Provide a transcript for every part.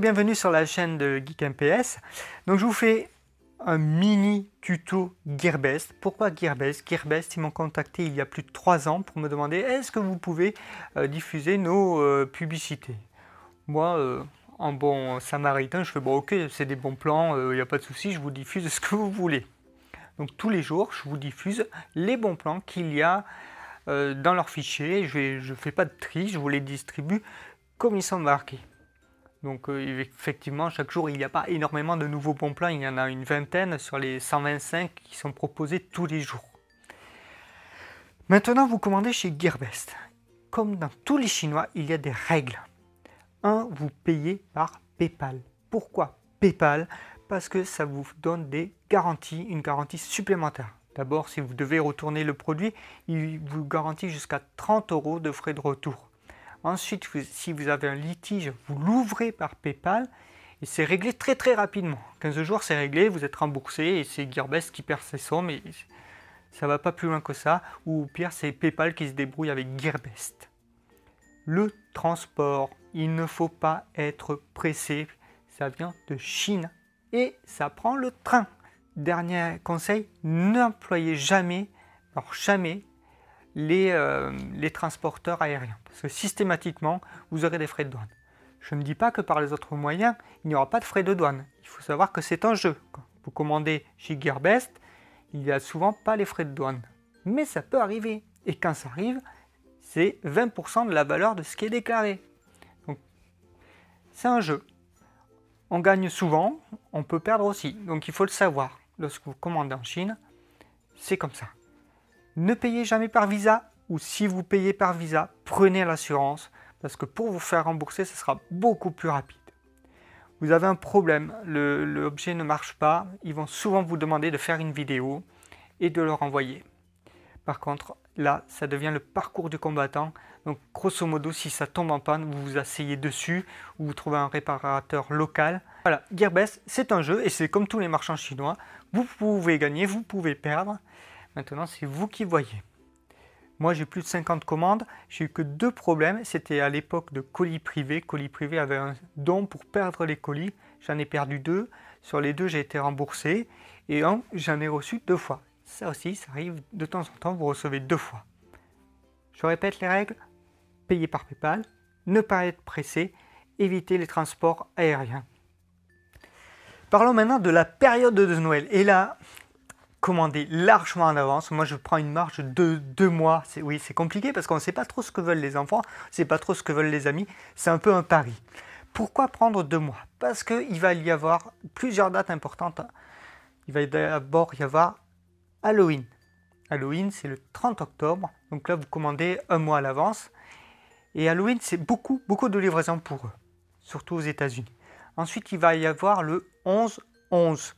Bienvenue sur la chaîne de Geek MPS. Donc je vous fais un mini tuto Gearbest. Pourquoi Gearbest Gearbest, ils m'ont contacté il y a plus de 3 ans pour me demander est-ce que vous pouvez euh, diffuser nos euh, publicités Moi, en euh, bon samaritain, je fais bon ok, c'est des bons plans, il n'y a pas de souci, je vous diffuse ce que vous voulez. Donc tous les jours, je vous diffuse les bons plans qu'il y a dans leur fichier Je ne fais pas de tri, je vous les distribue comme ils sont marqués. Donc euh, effectivement, chaque jour, il n'y a pas énormément de nouveaux bons plans. Il y en a une vingtaine sur les 125 qui sont proposés tous les jours. Maintenant, vous commandez chez Gearbest. Comme dans tous les Chinois, il y a des règles. 1. Vous payez par PayPal. Pourquoi PayPal Parce que ça vous donne des garanties, une garantie supplémentaire. D'abord, si vous devez retourner le produit, il vous garantit jusqu'à 30 euros de frais de retour. Ensuite, si vous avez un litige, vous l'ouvrez par PayPal et c'est réglé très très rapidement. 15 jours, c'est réglé, vous êtes remboursé et c'est Gearbest qui perd ses sommes mais ça va pas plus loin que ça. Ou pire, c'est PayPal qui se débrouille avec Gearbest. Le transport, il ne faut pas être pressé. Ça vient de Chine et ça prend le train. Dernier conseil, n'employez jamais, alors jamais, euh, les, transporteurs aériens. Parce que systématiquement, vous aurez des frais de douane. Je ne dis pas que par les autres moyens, il n'y aura pas de frais de douane. Il faut savoir que c'est un jeu. Quand vous commandez chez Gearbest, il n'y a souvent pas les frais de douane. Mais ça peut arriver. Et quand ça arrive, c'est 20% de la valeur de ce qui est déclaré. Donc, c'est un jeu. On gagne souvent, on peut perdre aussi. Donc, il faut le savoir. Lorsque vous commandez en Chine, c'est comme ça. Ne payez jamais par Visa ou si vous payez par Visa, prenez l'assurance parce que pour vous faire rembourser, ce sera beaucoup plus rapide. Vous avez un problème, l'objet ne marche pas, ils vont souvent vous demander de faire une vidéo et de le renvoyer. Par contre, là, ça devient le parcours du combattant. Donc, grosso modo, si ça tombe en panne, vous vous asseyez dessus ou vous trouvez un réparateur local. Voilà, Gearbest, c'est un jeu et c'est comme tous les marchands chinois. Vous pouvez gagner, vous pouvez perdre. Maintenant, c'est vous qui voyez. Moi, j'ai plus de 50 commandes. J'ai eu que deux problèmes. C'était à l'époque de colis privés. Colis privés avait un don pour perdre les colis. J'en ai perdu deux. Sur les deux, j'ai été remboursé. Et j'en ai reçu deux fois. Ça aussi, ça arrive de temps en temps, vous recevez deux fois. Je répète les règles. Payez par PayPal. Ne pas être pressé. Évitez les transports aériens. Parlons maintenant de la période de Noël. Et là, commander largement en avance. Moi, je prends une marge de deux mois. Oui, c'est compliqué parce qu'on ne sait pas trop ce que veulent les enfants, on ne sait pas trop ce que veulent les amis. C'est un peu un pari. Pourquoi prendre deux mois Parce qu'il va y avoir plusieurs dates importantes. Il va d'abord y avoir Halloween. Halloween, c'est le 30 octobre. Donc là, vous commandez un mois à l'avance. Et Halloween, c'est beaucoup, beaucoup de livraisons pour eux, surtout aux États-Unis. Ensuite, il va y avoir le 11-11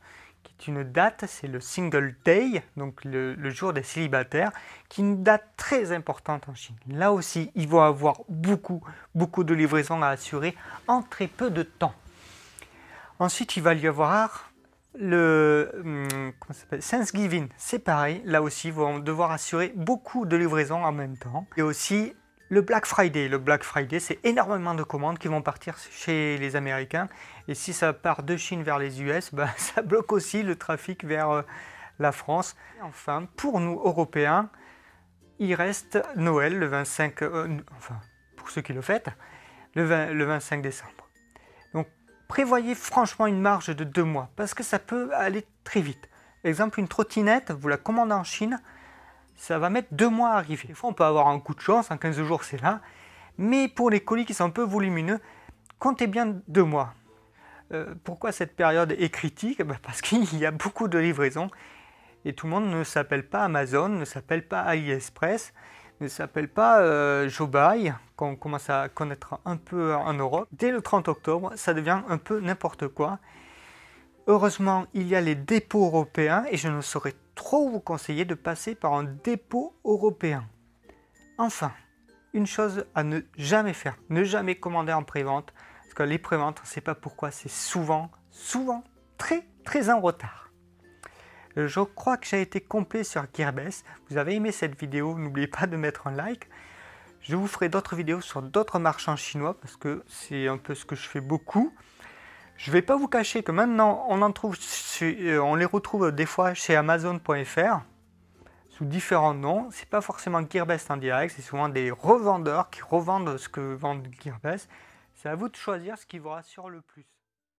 une date, c'est le Single Day, donc le, jour des célibataires, qui est une date très importante en Chine. Là aussi, ils vont avoir beaucoup, beaucoup de livraisons à assurer en très peu de temps. Ensuite, il va y avoir le hum, comment Thanksgiving, c'est pareil. Là aussi, ils vont devoir assurer beaucoup de livraisons en même temps. Et aussi le Black Friday, le Black Friday, c'est énormément de commandes qui vont partir chez les Américains. Et si ça part de Chine vers les US, ben, ça bloque aussi le trafic vers euh, la France. enfin, pour nous Européens, il reste Noël le 25, euh, enfin pour ceux qui le fêtent, le, le 25 décembre. Donc prévoyez franchement une marge de deux mois parce que ça peut aller très vite. Exemple, une trottinette, vous la commandez en Chine, ça va mettre deux mois à arriver. Des fois, on peut avoir un coup de chance, en 15 jours, c'est là. Mais pour les colis qui sont un peu volumineux, comptez bien deux mois. Euh, pourquoi cette période est critique ben, Parce qu'il y a beaucoup de livraisons et tout le monde ne s'appelle pas Amazon, ne s'appelle pas AliExpress, ne s'appelle pas euh, Jobai, qu'on commence à connaître un peu en Europe. Dès le 30 octobre, ça devient un peu n'importe quoi. Heureusement, il y a les dépôts européens et je ne saurais trop vous conseiller de passer par un dépôt européen. Enfin, une chose à ne jamais faire, ne jamais commander en prévente, parce que les préventes, on ne sait pas pourquoi, c'est souvent, souvent très, très en retard. Je crois que j'ai été complet sur Gearbest. Vous avez aimé cette vidéo, n'oubliez pas de mettre un like. Je vous ferai d'autres vidéos sur d'autres marchands chinois parce que c'est un peu ce que je fais beaucoup. Je ne vais pas vous cacher que maintenant, on, euh, les retrouve des fois chez Amazon.fr sous différents noms. Ce n'est pas forcément Gearbest en direct, c'est souvent des revendeurs qui revendent ce que vend Gearbest. C'est à vous de choisir ce qui vous rassure le plus.